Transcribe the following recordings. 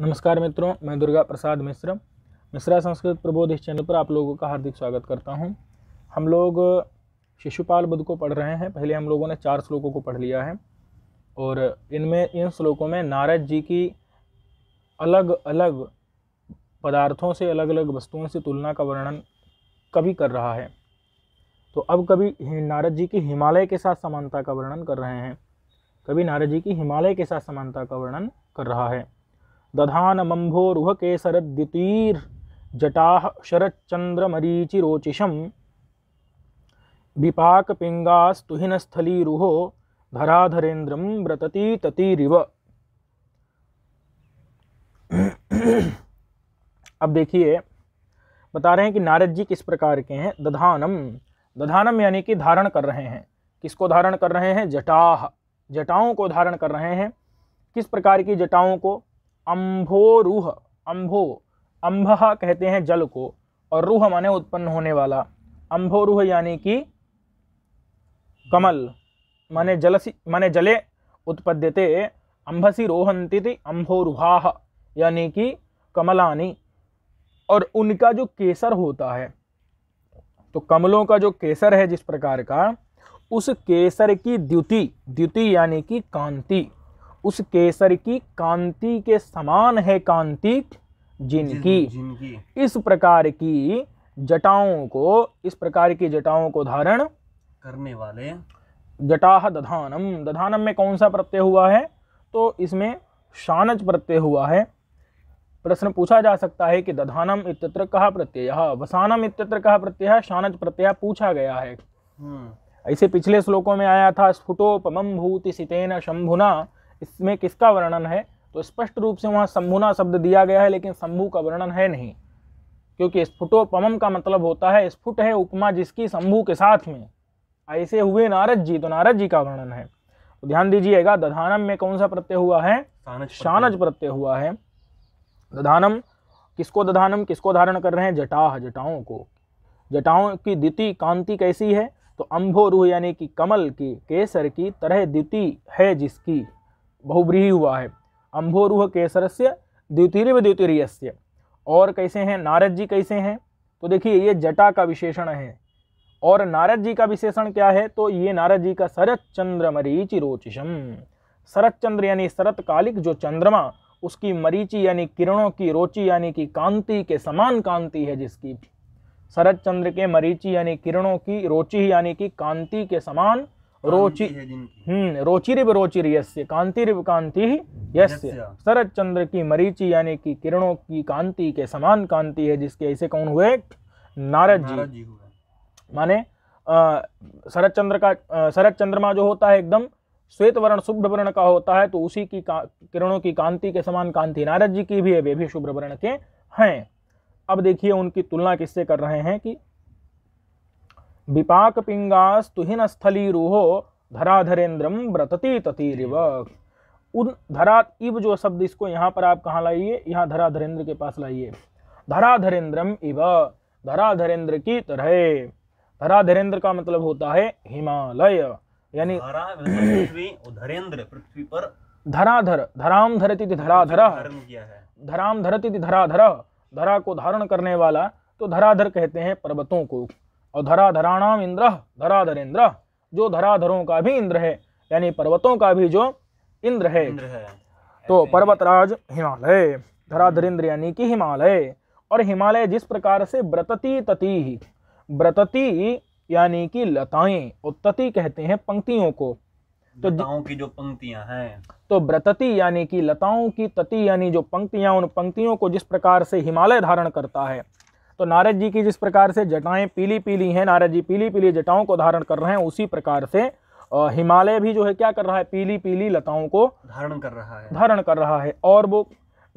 नमस्कार मित्रों मैं दुर्गा प्रसाद मिश्र मिश्रा संस्कृत प्रबोध इस चैनल पर आप लोगों का हार्दिक स्वागत करता हूं हम लोग शिशुपाल बुद्ध को पढ़ रहे हैं पहले हम लोगों ने चार श्लोकों को पढ़ लिया है और इनमें इन श्लोकों में नारद जी की अलग अलग पदार्थों से अलग अलग वस्तुओं से तुलना का वर्णन कभी कर रहा है तो अब कभी नारद जी की हिमालय के साथ समानता का वर्णन कर रहे हैं कभी नारद जी की हिमालय के साथ समानता का वर्णन कर रहा है दधानमम्भोरुहकेसरद्युतीर् जटाः शरच्चन्द्रमरीचिरोचिशं विपाकपिङ्गास्तुहिनस्थलीरुहो धराधरेन्द्रं व्रतति ततीरिव अब देखिए बता रहे हैं कि नारद जी किस प्रकार के हैं दधानम दधानम यानी कि धारण कर रहे हैं किसको धारण कर रहे हैं जटाह जटाओं को धारण कर रहे हैं किस प्रकार की जटाओं को अम्भोरूह अम्भो अम्भ कहते हैं जल को और रूह माने उत्पन्न होने वाला अम्भोरूह यानी कि कमल माने जलसी माने जले उत्पद्यते अम्भसी रोहंती थी अम्भोरुहा यानी कि कमलानी और उनका जो केसर होता है तो कमलों का जो केसर है जिस प्रकार का उस केसर की द्युति द्युति यानी कि कांति उस केसर की कांति के समान है कांति जिनकी इस प्रकार की जटाओं को इस प्रकार की जटाओं को धारण करने वाले जटा दधानम दधानम में कौन सा प्रत्यय हुआ है तो इसमें शानच प्रत्यय हुआ है प्रश्न पूछा जा सकता है कि दधानम इत्यत्र कहा प्रत्यय हाँ, वसानम इत्यत्र कहा प्रत्यय शानच प्रत्यय पूछा गया है हम्म। ऐसे पिछले श्लोकों में आया था स्फुटोपम भूति सितेन शंभुना इसमें किसका वर्णन है तो स्पष्ट रूप से वहाँ शंभुना शब्द दिया गया है लेकिन शंभु का वर्णन है नहीं क्योंकि स्फुटोपम का मतलब होता है स्फुट है उपमा जिसकी शंभु के साथ में ऐसे हुए नारद जी तो नारद जी का वर्णन है तो ध्यान दीजिएगा दधानम में कौन सा प्रत्यय हुआ है शानज प्रत्यय हुआ है दधानम किसको दधानम किसको धारण कर रहे हैं जटाह जटाओं को जटाओं की द्वितीय कांति कैसी है तो अम्भोरूह यानी कि कमल की केसर की तरह द्वितीय है जिसकी बहुब्रीही हुआ है अंभोरूह केसर से द्वितीय द्वितीय और कैसे हैं नारद जी कैसे हैं तो देखिए ये जटा का विशेषण है और नारद जी का विशेषण क्या है तो ये नारद जी का शरत चंद्र मरीचि रोचिशम शरत चंद्र यानी शरतकालिक जो चंद्रमा उसकी मरीचि यानी किरणों की रोचि यानी कि कांति के समान कांति है जिसकी शरत चंद्र के मरीचि यानी किरणों की रोचि यानी कि कांति के समान रोचि हम्म रोचिरिव रोचिर्यस्य कांतिरिव कांति यस्य शरद चंद्र की मरीचि यानी कि किरणों की कांति के समान कांति है जिसके ऐसे कौन हुए नारद जी, माने शरद चंद्र का शरद चंद्रमा जो होता है एकदम श्वेत वर्ण शुभ्र वर्ण का होता है तो उसी की किरणों की कांति के समान कांति नारद जी की भी है वे भी शुभ्र वर्ण के हैं अब देखिए उनकी तुलना किससे कर रहे हैं कि विपाक पिंगास्तुहीन स्थली रूहो धराधरेन्द्रम व्रतती ततीरिव उन धरा इव जो शब्द इसको यहाँ पर आप कहाँ लाइए यहाँ धराधरेन्द्र के पास लाइए धराधरेन्द्र इव धराधरेन्द्र की तरह धराधरेन्द्र का मतलब होता है हिमालय यानी मतलब धरेन्द्र पृथ्वी पर धराधर धराम धरती धराधर धराम धरती धराधर धरा को धारण करने वाला तो धराधर कहते हैं पर्वतों को और धराधराणाम इंद्र धराधरेंद्र जो धराधरों का भी इंद्र है यानी पर्वतों का भी जो इंद्र है, इंद्र है। तो पर्वतराज हिमालय धराधरेंद्र यानी कि हिमालय और हिमालय जिस प्रकार से व्रतती ही व्रतती यानी कि लताएं और तती कहते हैं पंक्तियों को तो लताओं की जो पंक्तियां हैं तो ब्रतती यानी कि लताओं की तती यानी जो पंक्तियां उन पंक्तियों को जिस प्रकार से हिमालय धारण करता है तो नारद जी की जिस प्रकार से जटाएं पीली पीली हैं नारद जी पीली पीली जटाओं को धारण कर रहे हैं उसी प्रकार से हिमालय भी जो है क्या कर रहा है पीली पीली लताओं को धारण कर रहा है धारण कर रहा है और वो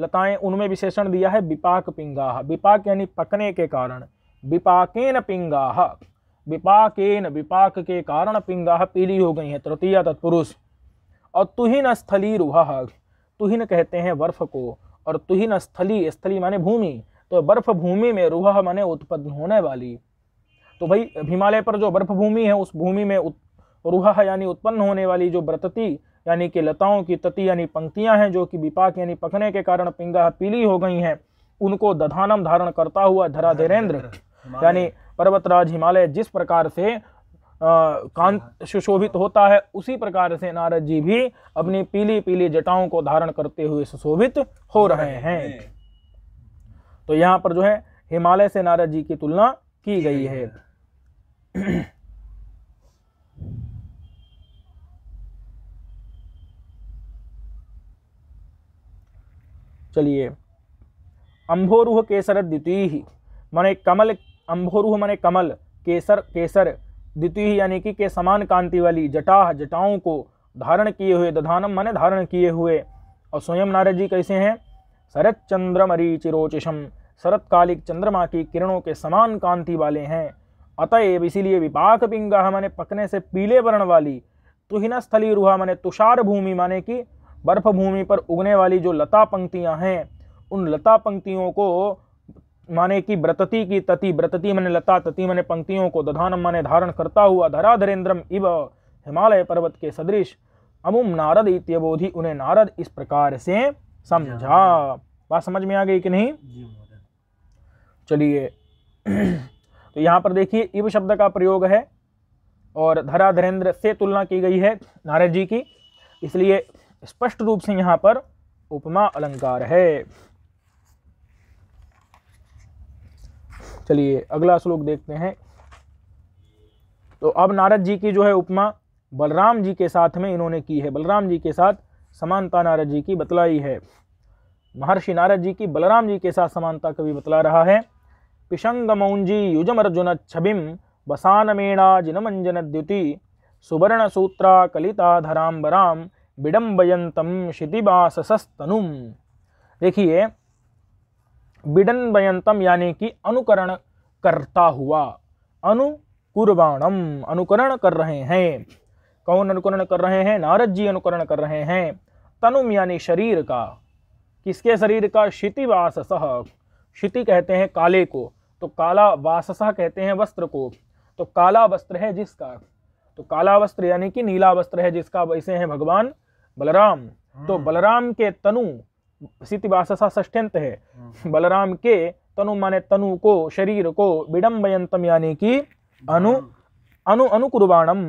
लताएं उनमें विशेषण दिया है विपाक पिंगा विपाक यानी पकने के कारण विपाकेन पिंगा विपाकेन विपाक के कारण पिंगाह पीली हो गई है तृतीय तत्पुरुष और तुहिन स्थली रूह तुहिन कहते हैं बर्फ को और तुहिन स्थली स्थली माने भूमि तो बर्फ भूमि में रूह मने उत्पन्न होने वाली तो भाई हिमालय पर जो बर्फ भूमि है उस भूमि में रूह यानी उत्पन्न होने वाली जो व्रतती यानी कि लताओं की तति यानी पंक्तियां हैं जो कि विपाक यानी पकने के कारण पिंगा पीली हो गई हैं उनको दधानम धारण करता हुआ धरा धीरेन्द्र यानी पर्वतराज हिमालय जिस प्रकार से कांत सुशोभित होता है उसी प्रकार से नारद जी भी अपनी पीली पीली जटाओं को धारण करते हुए सुशोभित हो रहे हैं तो यहाँ पर जो है हिमालय से नारद जी की तुलना की गई है चलिए अंभोरुह केसर द्वितीय माने कमल अंभोरुह माने कमल केसर केसर द्वितीय यानी कि के समान कांति वाली जटाह जटाओं को धारण किए हुए दधानम माने धारण किए हुए और स्वयं नारद जी कैसे हैं शरत चंद्र मरीचिरोचिशम शरतकालिक चंद्रमा की किरणों के समान कांति वाले हैं अतएव इसीलिए विपाक पिंगा माने पकने से पीले वर्ण वाली तुहिन स्थली रूहा माने तुषार भूमि माने कि बर्फ भूमि पर उगने वाली जो लता पंक्तियां हैं उन लता पंक्तियों को माने कि व्रतती की तति व्रतति माने लता तति माने पंक्तियों को दधानम माने धारण करता हुआ धराधरेन्द्रम इव हिमालय पर्वत के सदृश अमुम नारद इत्यबोधि उन्हें नारद इस प्रकार से समझा बात समझ में आ गई कि नहीं चलिए तो यहाँ पर देखिए इव शब्द का प्रयोग है और धरा धरेंद्र से तुलना की गई है नारद जी की इसलिए स्पष्ट रूप से यहाँ पर उपमा अलंकार है चलिए अगला श्लोक देखते हैं तो अब नारद जी की जो है उपमा बलराम जी के साथ में इन्होंने की है बलराम जी के साथ समानता नारद जी की बतलाई है महर्षि नारद जी की बलराम जी के साथ समानता कवि बतला रहा है पिशंग मौंजी युजम अर्जुन छबिम बसानमेणा जिनमंजन द्युति सुवर्ण सूत्रा कलिता बराम बिडम्बयंतम क्षितिबासस्तनुम देखिए बिडम्बयंतम यानी कि अनुकरण करता हुआ अनुकुर्वाणम अनुकरण कर रहे हैं कौन अनुकरण कर रहे हैं नारद जी अनुकरण कर रहे हैं तनुम यानी शरीर का किसके शरीर का क्षितिवाससह क्षिति कहते हैं काले को तो काला वाससह कहते हैं वस्त्र को तो काला वस्त्र है जिसका तो काला वस्त्र यानी कि नीला वस्त्र है जिसका वैसे हैं भगवान बलराम तो हम्म। बलराम के तनु वाससा षष्ठ्यंत है हम्म। बलराम के तनु माने तनु को शरीर को विडम्बयंतम यानी कि अनु हम्म। अनु अनुकुर्वाणम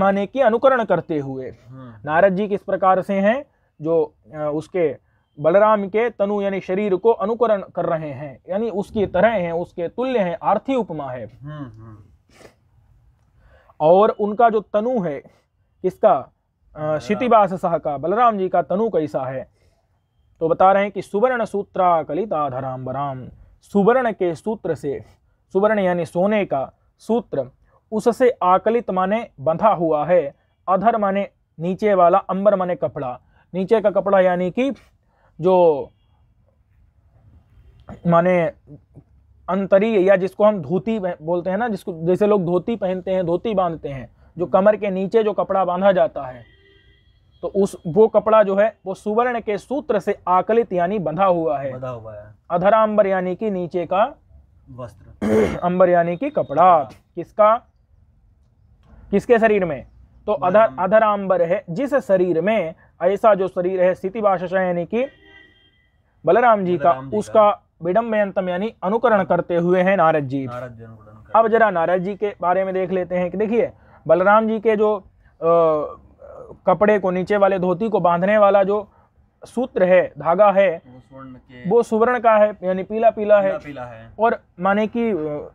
माने की अनुकरण करते हुए हम्म। नारद जी किस प्रकार से हैं जो उसके बलराम के तनु यानी शरीर को अनुकरण कर रहे हैं यानी उसकी तरह हैं उसके तुल्य हैं आर्थी उपमा है हम्म, हम्म। और उनका जो तनु है किसका क्षितिवास सह का बलराम जी का तनु कैसा है तो बता रहे हैं कि सुवर्ण सूत्रा कलिता धराम बराम सुवर्ण के सूत्र से सुवर्ण यानी सोने का सूत्र उससे आकलित माने बंधा हुआ है अधर माने नीचे वाला अंबर माने कपड़ा नीचे का कपड़ा यानी कि जो माने अंतरीय या जिसको हम धोती बोलते हैं ना जिसको जैसे लोग धोती पहनते हैं धोती बांधते हैं जो कमर के नीचे जो कपड़ा बांधा जाता है तो उस वो कपड़ा जो है वो सुवर्ण के सूत्र से आकलित यानी बंधा हुआ है बंधा हुआ है अधरा अंबर यानी कि नीचे का वस्त्र अंबर यानी कि कपड़ा किसका किसके शरीर में तो अधर अधराम्बर है जिस शरीर में ऐसा जो शरीर है स्थिति भाषा यानी कि बलराम जी का उसका विडम्बयंतम यानी अनुकरण करते हुए हैं नारद जी अब जरा नारद जी के बारे में देख लेते हैं कि देखिए बलराम जी के जो आ, कपड़े को नीचे वाले धोती को बांधने वाला जो सूत्र है धागा है वो सुवर्ण का है यानी पीला पीला, पीला है पीला है और माने कि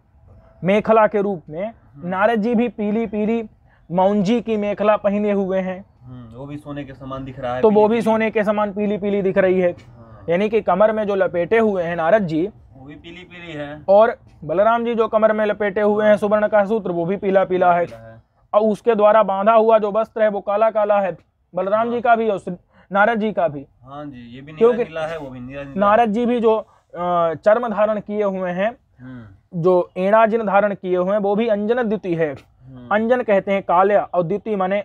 मेखला के रूप में हाँ। नारद जी भी पीली पीली मौंजी की मेखला पहने हुए हैं हम्म, वो भी सोने के समान दिख रहा है तो वो भी सोने के समान पीली पीली दिख रही है हाँ। यानी कि कमर में जो लपेटे हुए हैं नारद जी वो भी पीली पीली है और बलराम जी जो कमर में लपेटे हुए हैं सुवर्ण का सूत्र वो भी पीला पीला है और उसके द्वारा बांधा हुआ जो वस्त्र है वो काला काला है बलराम जी हाँ। का भी और नारद जी का भी हाँ जी ये भी क्योंकि नारद जी भी जो चर्म धारण किए हुए हैं हम्म। जो एणाजिन धारण किए हुए हैं वो भी अंजन द्वितीय है हम्म। अंजन कहते हैं काल्य और द्वितीय माने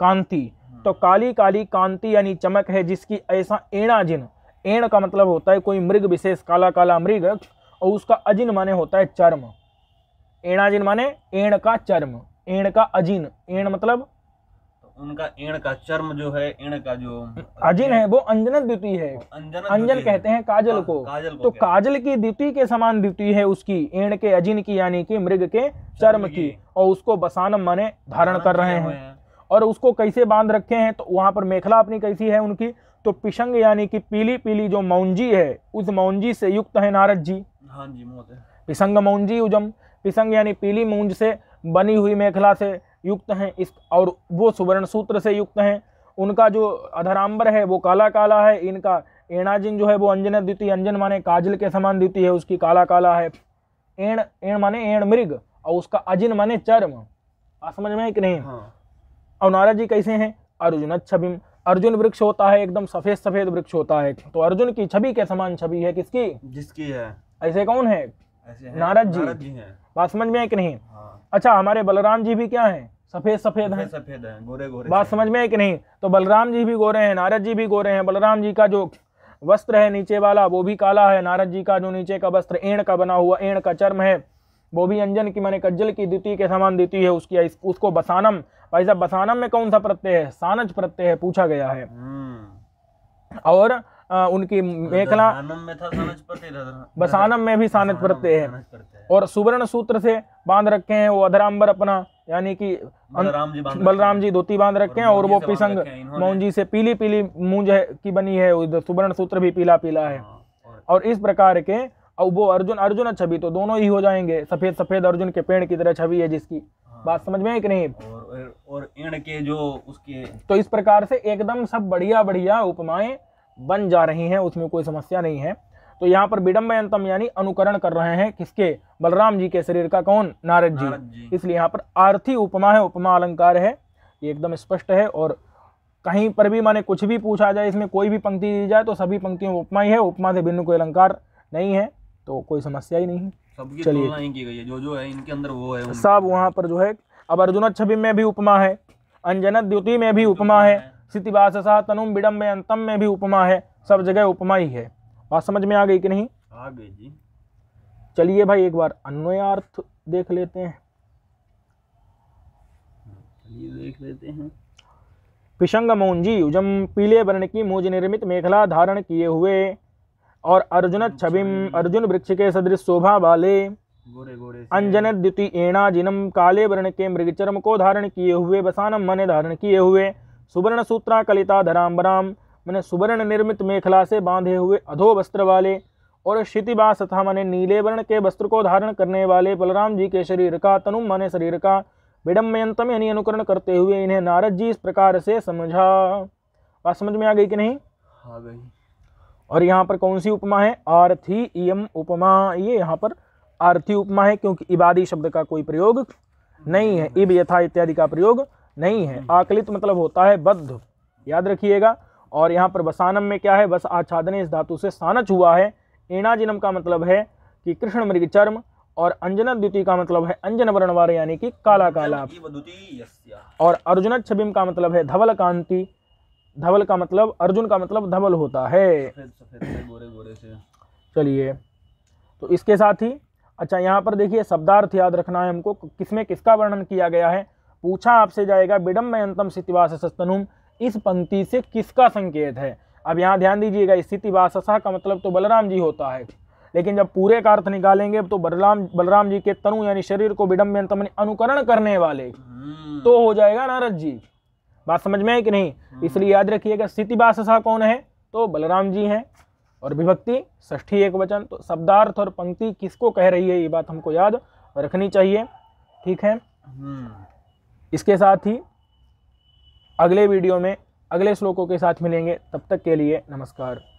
कांति तो हम्म। काली काली कांति यानी चमक है जिसकी ऐसा एणाजिन एण का मतलब होता है कोई मृग विशेष काला काला मृग और उसका अजिन माने होता है चर्म एणाजिन माने एण का चर्म एण का अजिन एण मतलब उनका एण का चर्म जो है एण का जो अजिन है वो अंजन द्वितीय है अंजन अंजन कहते हैं काजल को काजल को तो काजल की द्वितीय के समान द्वितीय है उसकी एण के अजिन की यानी कि मृग के चर्म की और उसको बसानम माने धारण कर रहे हैं और उसको कैसे बांध रखे हैं तो वहां पर मेखला अपनी कैसी है उनकी तो पिशंग यानी कि पीली पीली जो मौंजी है उस मौंजी से युक्त है नारद जी हाँ जी पिसंग मौंजी उजम पिसंग यानी पीली मूंज से बनी हुई मेखला से युक्त हैं इस और वो सुवर्ण सूत्र से युक्त हैं उनका जो अधरांबर है वो काला काला है इनका एणाजिन जो है वो अंजन द्वितीय अंजन माने काजल के समान द्वितीय है उसकी काला काला है एण एण माने एण मृग और उसका अजिन माने चर्म समझ में कि नहीं हाँ। और नारा जी कैसे हैं अर्जुन छबिम अर्जुन वृक्ष होता है एकदम सफेद सफेद वृक्ष होता है तो अर्जुन की छवि के समान छवि है किसकी जिसकी है ऐसे कौन है, है नारद जी, जी हैं बात समझ में है कि नहीं हाँ। अच्छा हमारे बलराम जी भी क्या है सफेद सफेद हैं सफेद हैं गोरे गोरे बात समझ में है कि नहीं तो बलराम जी भी गोरे हैं नारद जी भी गोरे हैं बलराम जी का जो वस्त्र है नीचे वाला वो भी काला है नारद जी का जो नीचे का वस्त्र एण का बना हुआ एण का चर्म है वो भी अंजन की मैंने कज्जल की द्वितीय के समान द्वितीय है उसकी उसको बसानम भाई साहब बसानम में कौन सा प्रत्यय है सानज प्रत्यय है पूछा गया है हम्म। और उनकी तो मेखला बसानम में भी सानत प्रत्यय है और सुवर्ण सूत्र से बांध रखे हैं वो अधराम्बर अपना यानी कि अं- बलराम जी धोती बांध रखे हैं और वो पिसंग मौनजी से पीली पीली मूंज की बनी है सुवर्ण सूत्र भी पीला पीला है हाँ, और इस प्रकार के अब वो अर्जुन अर्जुन छवि अच्छा तो दोनों ही हो जाएंगे सफेद सफेद अर्जुन के पेड़ की तरह छवि है जिसकी हाँ। बात समझ में कि नहीं और और के जो उसके तो इस प्रकार से एकदम सब बढ़िया बढ़िया उपमाएं बन जा रही हैं उसमें कोई समस्या नहीं है तो यहाँ पर विडम्बयंतम यानी अनुकरण कर रहे हैं किसके बलराम जी के शरीर का कौन नारद जी, जी। इसलिए यहाँ पर आर्थी उपमा है उपमा अलंकार है ये एकदम स्पष्ट है और कहीं पर भी माने कुछ भी पूछा जाए इसमें कोई भी पंक्ति दी जाए तो सभी पंक्तियों में उपमा ही है उपमा से भिन्न कोई अलंकार नहीं है तो कोई समस्या ही नहीं चलिए जो जो है इनके अंदर वो है सब वहाँ पर जो है अब अर्जुन छवि में भी उपमा है अंजना द्युति में भी उपमा है सह तनुम विडम्ब अंतम में भी उपमा है सब जगह उपमा ही है बात समझ में आ गई कि नहीं आ गई जी चलिए भाई एक बार अन्वयार्थ देख लेते हैं देख लेते हैं पिशंग मौंजी उजम पीले वर्ण की मूज निर्मित मेखला धारण किए हुए और अर्जुन छबिम अच्छा अर्जुन वृक्ष के सदृश शोभा वाले अंजन द्युति एणा जिनम काले वर्ण के मृगचर्म को धारण किए हुए बसानम मन धारण किए हुए सुवर्ण सूत्रा कलिता धराम्बराम मैंने सुवर्ण निर्मित मेखला से बांधे हुए अधो वस्त्र वाले और क्षितिबास तथा मैंने नीले वर्ण के वस्त्र को धारण करने वाले बलराम जी के शरीर का तनुम माने शरीर का विडम्बयंतम यानी अनुकरण करते हुए इन्हें नारद जी इस प्रकार से समझा बात समझ में आ गई कि नहीं आ हाँ गई और यहाँ पर कौन सी उपमा है आर्थी इम उपमा ये यहाँ पर आर्थी उपमा है क्योंकि इबादी शब्द का कोई प्रयोग नहीं है इब यथा इत्यादि का प्रयोग नहीं है आकलित मतलब होता है बद्ध याद रखिएगा और यहाँ पर बसानम में क्या है बस आच्छादन इस धातु से सानच हुआ है एणाजिनम का मतलब है कि कृष्ण मृग चर्म और अंजना द्वितीय का मतलब है अंजन वर्णवार यानी कि काला काला और अर्जुन छबिम का मतलब है धवल कांति धवल का मतलब अर्जुन का मतलब धवल होता है चलिए तो इसके साथ ही अच्छा यहाँ पर देखिए शब्दार्थ याद रखना है हमको किसमें किसका वर्णन किया गया है पूछा आपसे जाएगा बिडम में अंतम सितिवास सस्तनुम इस पंक्ति से किसका संकेत है अब यहाँ ध्यान दीजिएगा स्थितिवाससा का मतलब तो बलराम जी होता है लेकिन जब पूरे का अर्थ निकालेंगे तो बलराम बलराम जी के तनु यानी शरीर को विडम्ब अंतम अनुकरण करने वाले हम्म। तो हो जाएगा नारद जी बात समझ में है कि नहीं हम्म। इसलिए याद रखिएगा स्थितिवाससा कौन है तो बलराम जी हैं और विभक्ति ष्ठी एक वचन तो शब्दार्थ और पंक्ति किसको कह रही है ये बात हमको याद रखनी चाहिए ठीक है हम्म। इसके साथ ही अगले वीडियो में अगले श्लोकों के साथ मिलेंगे तब तक के लिए नमस्कार